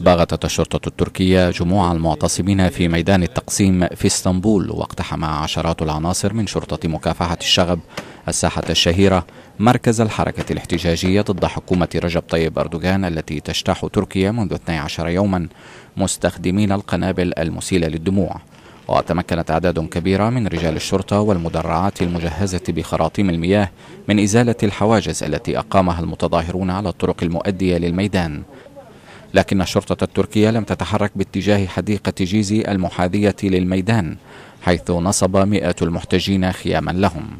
باغتت الشرطة التركية جموع المعتصمين في ميدان التقسيم في اسطنبول واقتحم عشرات العناصر من شرطة مكافحة الشغب الساحة الشهيرة مركز الحركة الاحتجاجية ضد حكومة رجب طيب أردوغان التي تجتاح تركيا منذ 12 يوما مستخدمين القنابل المسيلة للدموع وتمكنت أعداد كبيرة من رجال الشرطة والمدرعات المجهزة بخراطيم المياه من إزالة الحواجز التي أقامها المتظاهرون على الطرق المؤدية للميدان لكن الشرطة التركية لم تتحرك باتجاه حديقة جيزي المحاذية للميدان حيث نصب مئة المحتجين خياما لهم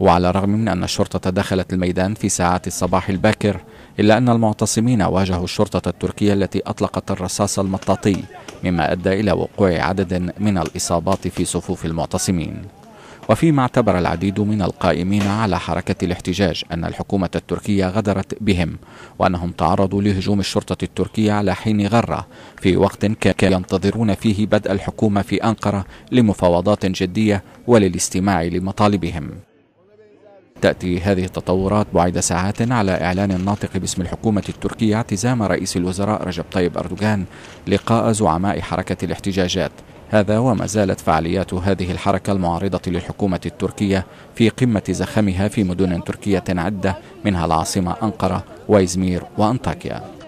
وعلى الرغم من أن الشرطة دخلت الميدان في ساعات الصباح الباكر إلا أن المعتصمين واجهوا الشرطة التركية التي أطلقت الرصاص المطاطي مما أدى إلى وقوع عدد من الإصابات في صفوف المعتصمين وفيما اعتبر العديد من القائمين على حركة الاحتجاج أن الحكومة التركية غدرت بهم وأنهم تعرضوا لهجوم الشرطة التركية على حين غرة في وقت كان ينتظرون فيه بدء الحكومة في أنقرة لمفاوضات جدية وللاستماع لمطالبهم تأتي هذه التطورات بعد ساعات على إعلان الناطق باسم الحكومة التركية اعتزام رئيس الوزراء رجب طيب أردوغان لقاء زعماء حركة الاحتجاجات هذا وما زالت فعاليات هذه الحركة المعارضة للحكومة التركية في قمة زخمها في مدن تركية عدة منها العاصمة أنقرة وإزمير وأنطاكيا